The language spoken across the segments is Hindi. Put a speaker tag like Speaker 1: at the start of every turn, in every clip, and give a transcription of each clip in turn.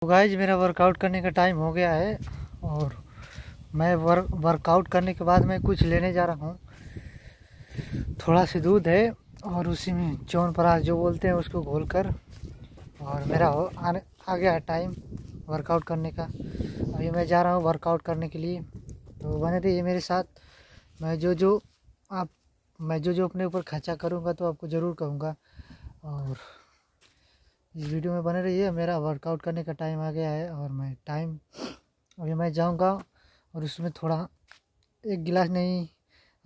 Speaker 1: तो गाइज मेरा वर्कआउट करने का टाइम हो गया है और मैं वर्क वर्कआउट करने के बाद मैं कुछ लेने जा रहा हूँ थोड़ा सा दूध है और उसी में चौन परास जो बोलते हैं उसको घोल कर और मेरा हो आने आ गया है टाइम वर्कआउट करने का अभी मैं जा रहा हूँ वर्कआउट करने के लिए तो बने रहिए मेरे साथ मैं जो जो आप मैं जो जो अपने ऊपर खर्चा करूँगा तो आपको ज़रूर कहूँगा और इस वीडियो में बने रहिए मेरा वर्कआउट करने का टाइम आ गया है और मैं टाइम अभी मैं जाऊँगा और उसमें थोड़ा एक गिलास नहीं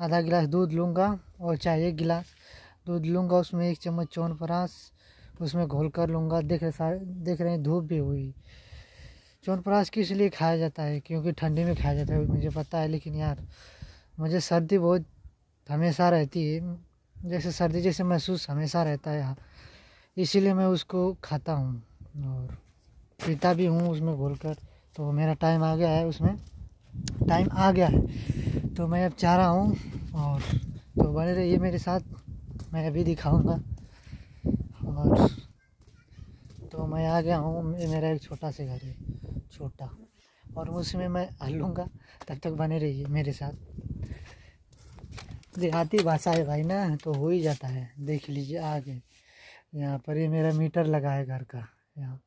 Speaker 1: आधा गिलास दूध लूँगा और चाहे एक गिलास दूध लूँगा उसमें एक चम्मच चौन परास उसमें घोल कर लूँगा देख रहे देख रहे हैं धूप भी हुई चौन परास किस लिए खाया जाता है क्योंकि ठंडी में खाया जाता है मुझे पता है लेकिन यार मुझे सर्दी बहुत हमेशा रहती है जैसे सर्दी जैसे महसूस हमेशा रहता है इसीलिए मैं उसको खाता हूँ और पीता भी हूँ उसमें घोल कर तो मेरा टाइम आ गया है उसमें टाइम आ गया है तो मैं अब चाह रहा हूँ और तो बने रहिए मेरे साथ मैं अभी दिखाऊंगा और तो मैं आ गया हूँ मेरा एक छोटा सा घर है छोटा और उसमें मैं हलूँगा तब तक बने रहिए मेरे साथ देहाती भाषा है भाई ना तो हो ही जाता है देख लीजिए आगे यहाँ पर ये मेरा मीटर लगा है घर का यहाँ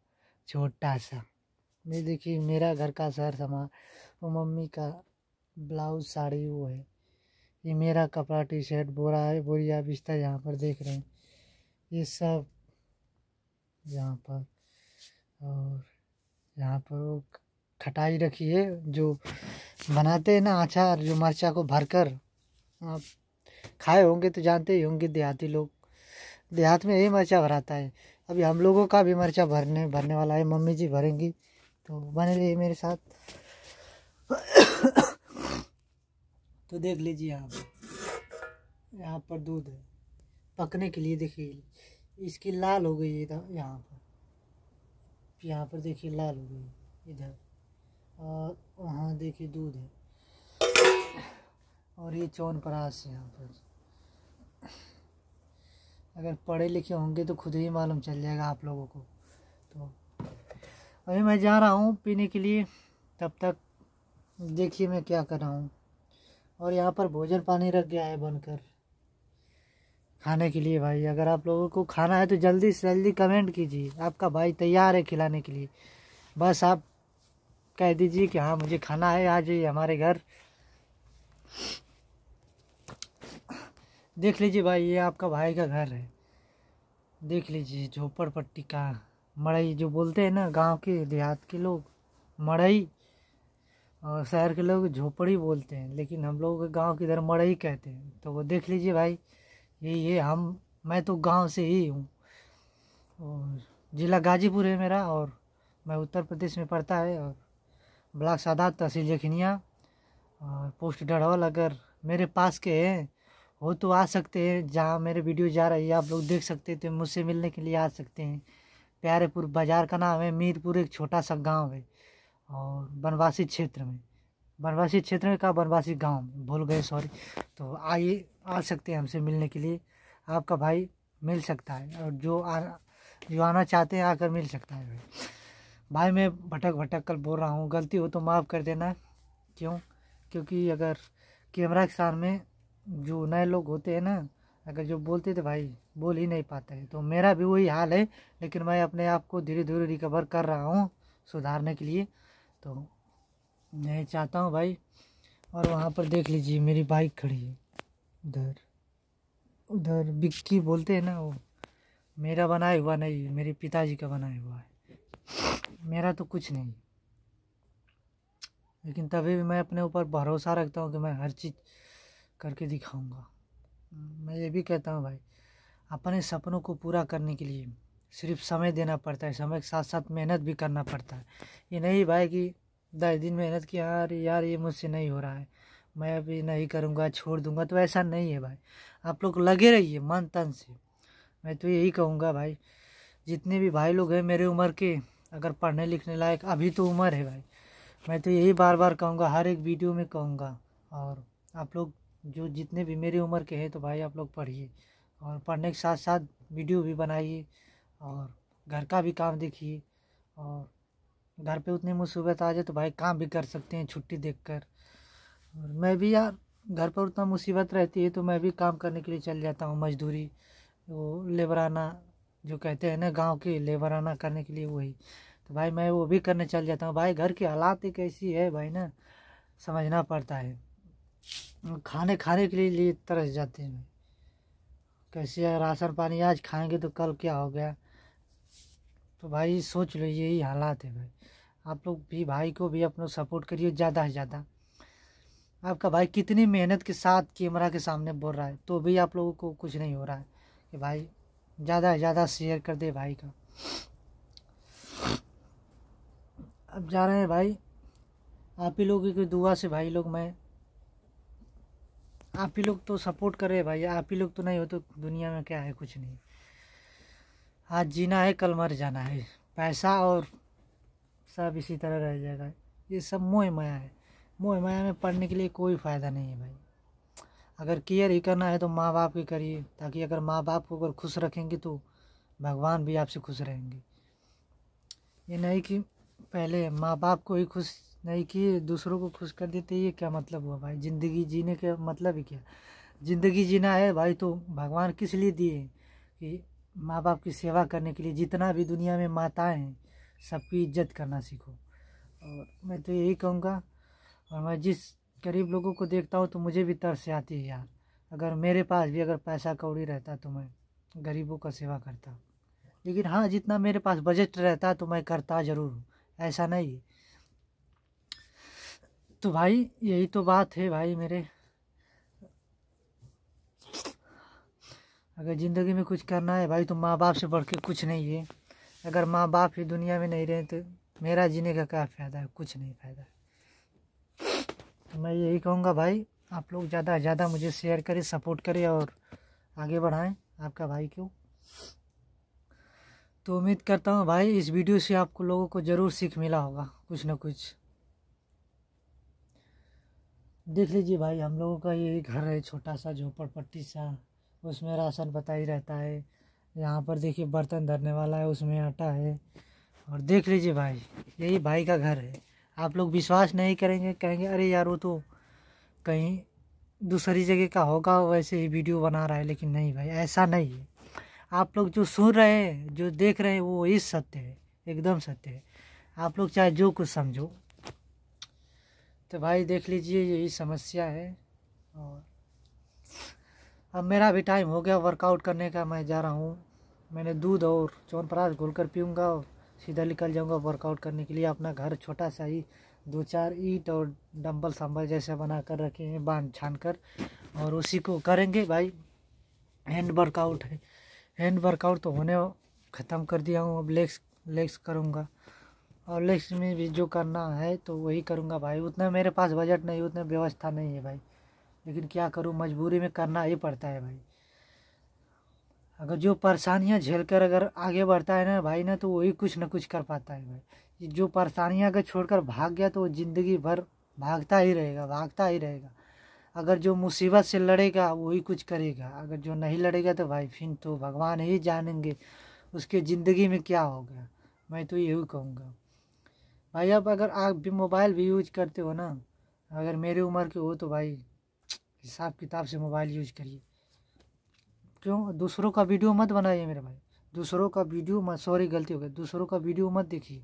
Speaker 1: छोटा सा ये देखिए मेरा घर का सर सामान वो मम्मी का ब्लाउज साड़ी वो है ये मेरा कपड़ा टी शर्ट बोरा है बोरिया बिस्तर यहाँ पर देख रहे हैं ये सब यहाँ पर और यहाँ पर वो खटाई रखी है जो बनाते हैं ना अचार जो मरचा को भरकर आप खाए होंगे तो जानते ही होंगे देहाती लोग देहात में यही मर्चा भराता है अभी हम लोगों का भी मर्चा भरने भरने वाला है मम्मी जी भरेंगी तो बने रहिए मेरे साथ तो देख लीजिए आप यहाँ पर दूध है पकने के लिए देखिए इसकी लाल हो गई इधर यहाँ पर यहाँ पर देखिए लाल हो गई इधर और वहाँ देखिए दूध है और ये चौन परास यहाँ पर अगर पढ़े लिखे होंगे तो खुद ही मालूम चल जाएगा आप लोगों को तो अभी मैं जा रहा हूँ पीने के लिए तब तक देखिए मैं क्या कर रहा हूँ और यहाँ पर भोजन पानी रख गया है बनकर खाने के लिए भाई अगर आप लोगों को खाना है तो जल्दी से जल्दी कमेंट कीजिए आपका भाई तैयार है खिलाने के लिए बस आप कह दीजिए कि हाँ मुझे खाना है आ जाइए हमारे घर देख लीजिए भाई ये आपका भाई का घर है देख लीजिए झोपड़ पट्टी का मड़ई जो बोलते हैं ना गांव के देहात के लोग मड़ई और शहर के लोग झोपड़ी बोलते हैं लेकिन हम लोग गांव की इधर मड़ई कहते हैं तो वो देख लीजिए भाई ये ये हम मैं तो गांव से ही हूँ और ज़िला गाजीपुर है मेरा और मैं उत्तर प्रदेश में पढ़ता है और ब्लॉक सादात तहसील जखनिया और पोस्ट डढ़ौल अगर मेरे पास के हैं हो तो आ सकते हैं जहाँ मेरे वीडियो जा रही है आप लोग देख सकते हैं तो मुझसे मिलने के लिए आ सकते हैं प्यारेपुर बाज़ार का नाम है मीरपुर एक छोटा सा गांव है और वनवासी क्षेत्र में वनवासी क्षेत्र में कहा वनवासी गांव में भूल गए सॉरी तो आइए आ सकते हैं हमसे मिलने के लिए आपका भाई मिल सकता है और जो आना जो आना चाहते हैं आकर मिल सकता है भाई भाई मैं भटक भटक कर बोल रहा हूँ गलती हो तो माफ़ कर देना क्यों क्योंकि अगर कैमरा के सामने जो नए लोग होते हैं ना अगर जो बोलते थे भाई बोल ही नहीं पाते हैं तो मेरा भी वही हाल है लेकिन मैं अपने आप को धीरे धीरे रिकवर कर रहा हूँ सुधारने के लिए तो मैं चाहता हूँ भाई और वहाँ पर देख लीजिए मेरी बाइक खड़ी है उधर उधर बिक्की बोलते हैं ना वो मेरा बनाया हुआ नहीं मेरे पिताजी का बनाया हुआ है मेरा तो कुछ नहीं लेकिन तभी भी मैं अपने ऊपर भरोसा रखता हूँ कि मैं हर चीज़ करके दिखाऊंगा मैं ये भी कहता हूँ भाई अपने सपनों को पूरा करने के लिए सिर्फ समय देना पड़ता है समय के साथ साथ मेहनत भी करना पड़ता है ये नहीं भाई कि दस दिन मेहनत की यार यार ये मुझसे नहीं हो रहा है मैं अभी नहीं करूँगा छोड़ दूँगा तो ऐसा नहीं है भाई आप लोग लगे रहिए मन तन से मैं तो यही कहूँगा भाई जितने भी भाई लोग हैं मेरे उम्र के अगर पढ़ने लिखने लायक अभी तो उम्र है भाई मैं तो यही बार बार कहूँगा हर एक वीडियो में कहूँगा और आप लोग जो जितने भी मेरी उम्र के हैं तो भाई आप लोग पढ़िए और पढ़ने के साथ साथ वीडियो भी बनाइए और घर का भी काम देखिए और घर पे उतनी मुसीबत आ जाए तो भाई काम भी कर सकते हैं छुट्टी देखकर और मैं भी यार घर पर उतना मुसीबत रहती है तो मैं भी काम करने के लिए चल जाता हूँ मजदूरी वो लेबराना जो कहते हैं ना गांव के लेबराना करने के लिए वही तो भाई मैं वो भी करने चल जाता हूँ भाई घर की हालात एक ऐसी है भाई ना समझना पड़ता है खाने खाने के लिए लिए तरस जाते हैं कैसे है राशन पानी आज खाएंगे तो कल क्या हो गया तो भाई सोच लो यही हालात है भाई आप लोग भी भाई को भी अपना सपोर्ट करिए ज़्यादा से ज़्यादा आपका भाई कितनी मेहनत के साथ कैमरा के सामने बोल रहा है तो भी आप लोगों को कुछ नहीं हो रहा है कि भाई ज़्यादा से ज़्यादा शेयर कर दे भाई का अब जा रहे हैं भाई आप ही लोगों की दुआ से भाई लोग मैं आप ही लोग तो सपोर्ट कर रहे हैं भाई आप ही लोग तो नहीं हो तो दुनिया में क्या है कुछ नहीं आज जीना है कल मर जाना है पैसा और सब इसी तरह रह जाएगा ये सब मोह माया है मोह माया में पढ़ने के लिए कोई फ़ायदा नहीं है भाई अगर केयर ही करना है तो माँ बाप की करिए ताकि अगर माँ बाप को अगर खुश रखेंगे तो भगवान भी आपसे खुश रहेंगे ये नहीं कि पहले माँ बाप को ही खुश नहीं कि दूसरों को खुश कर देते ये क्या मतलब हुआ भाई ज़िंदगी जीने का मतलब ही क्या ज़िंदगी जीना है भाई तो भगवान किस लिए दिए कि माँ बाप की सेवा करने के लिए जितना भी दुनिया में माताएं हैं सबकी इज्जत करना सीखो और मैं तो यही कहूँगा और मैं जिस गरीब लोगों को देखता हूँ तो मुझे भी तरस आती है यार अगर मेरे पास भी अगर पैसा कौड़ी रहता तो मैं गरीबों का सेवा करता लेकिन हाँ जितना मेरे पास बजट रहता तो मैं करता ज़रूर ऐसा नहीं तो भाई यही तो बात है भाई मेरे अगर ज़िंदगी में कुछ करना है भाई तो माँ बाप से बढ़ के कुछ नहीं है अगर माँ बाप ही दुनिया में नहीं रहे तो मेरा जीने का क्या फ़ायदा है कुछ नहीं फ़ायदा है तो मैं यही कहूँगा भाई आप लोग ज़्यादा से ज़्यादा मुझे शेयर करें सपोर्ट करें और आगे बढ़ाएं आपका भाई क्यों तो उम्मीद करता हूँ भाई इस वीडियो से आपको लोगों को ज़रूर सीख मिला होगा कुछ ना कुछ देख लीजिए भाई हम लोगों का ये घर है छोटा सा झोपड़पट्टी सा उसमें राशन पता ही रहता है यहाँ पर देखिए बर्तन धरने वाला है उसमें आटा है और देख लीजिए भाई यही भाई का घर है आप लोग विश्वास नहीं करेंगे कहेंगे अरे यार वो तो कहीं दूसरी जगह का होगा वैसे ही वीडियो बना रहा है लेकिन नहीं भाई ऐसा नहीं है आप लोग जो सुन रहे हैं जो देख रहे हैं वो इस सत्य है एकदम सत्य है आप लोग चाहे जो कुछ समझो तो भाई देख लीजिए यही समस्या है और अब मेरा भी टाइम हो गया वर्कआउट करने का मैं जा रहा हूँ मैंने दूध और च्यवनप्राश घोल कर पीऊँगा और सीधा निकल जाऊँगा वर्कआउट करने के लिए अपना घर छोटा सा ही दो चार ईट और डंबल सांबल जैसा बना कर रखे हैं बांध छान कर और उसी को करेंगे भाई हैंड वर्कआउट है हैंड वर्कआउट तो होने ख़त्म कर दिया हूँ अब लेग्स लेग्स करूँगा और लिस्ट में भी जो करना है तो वही करूँगा भाई उतना मेरे पास बजट नहीं उतना व्यवस्था नहीं है भाई लेकिन क्या करूँ मजबूरी में करना ही पड़ता है भाई अगर जो परेशानियाँ झेल कर अगर आगे बढ़ता है ना भाई ना तो वही कुछ ना कुछ कर पाता है भाई जो परेशानियाँ अगर छोड़कर भाग गया तो वो ज़िंदगी भर भागता ही रहेगा भागता ही रहेगा अगर जो मुसीबत से लड़ेगा वही कुछ करेगा अगर जो नहीं लड़ेगा तो भाई फिर तो भगवान ही जानेंगे उसके ज़िंदगी में क्या हो गया मैं तो यही कहूँगा भाई अब अगर आप भी मोबाइल भी यूज करते हो ना अगर मेरी उम्र के हो तो भाई हिसाब किताब से मोबाइल यूज करिए क्यों दूसरों का वीडियो मत बनाइए मेरे भाई दूसरों का वीडियो मत सॉरी गलती हो गई दूसरों का वीडियो मत देखिए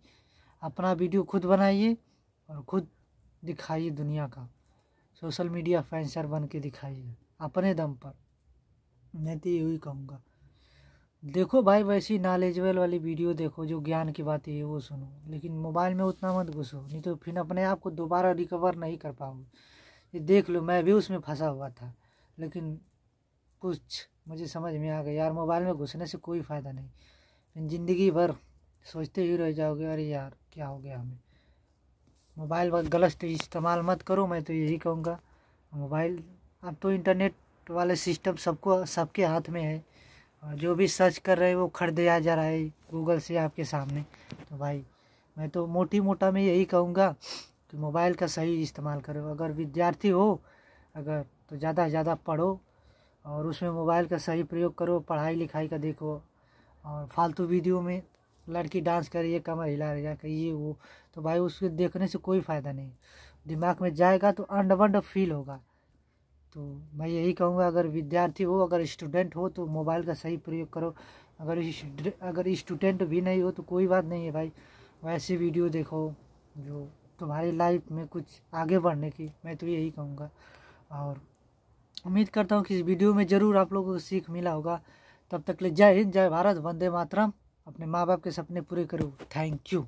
Speaker 1: अपना वीडियो खुद बनाइए और खुद दिखाइए दुनिया का सोशल मीडिया फैंसर बन के दिखाइए अपने दम पर मैं तो यही कहूँगा देखो भाई वैसी नॉलेजेबल वाली वीडियो देखो जो ज्ञान की बातें है वो सुनो लेकिन मोबाइल में उतना मत घुसो नहीं तो फिर अपने आप को दोबारा रिकवर नहीं कर पाओगे ये देख लो मैं भी उसमें फंसा हुआ था लेकिन कुछ मुझे समझ में आ गया यार मोबाइल में घुसने से कोई फ़ायदा नहीं ज़िंदगी भर सोचते ही रह जाओगे अरे यार क्या हो गया हमें मोबाइल पर गलत इस्तेमाल मत करो मैं तो यही कहूँगा मोबाइल अब तो इंटरनेट वाले सिस्टम सबको सबके हाथ में है और जो भी सर्च कर रहे हैं वो खरीदाया जा रहा है गूगल से आपके सामने तो भाई मैं तो मोटी मोटा में यही कहूँगा कि मोबाइल का सही इस्तेमाल करो अगर विद्यार्थी हो अगर तो ज़्यादा से ज़्यादा पढ़ो और उसमें मोबाइल का सही प्रयोग करो पढ़ाई लिखाई का देखो और फालतू वीडियो में लड़की डांस कर रही है कमर हिला रही कर ये वो तो भाई उसके देखने से कोई फ़ायदा नहीं दिमाग में जाएगा तो अंड बंड फील होगा तो मैं यही कहूँगा अगर विद्यार्थी हो अगर स्टूडेंट हो तो मोबाइल का सही प्रयोग करो अगर अगर स्टूडेंट भी नहीं हो तो कोई बात नहीं है भाई वैसे वीडियो देखो जो तुम्हारी लाइफ में कुछ आगे बढ़ने की मैं तो यही कहूँगा और उम्मीद करता हूँ कि इस वीडियो में ज़रूर आप लोगों को सीख मिला होगा तब तक ले जय हिंद जय भारत वंदे मातरम अपने माँ बाप के सपने पूरे करो थैंक यू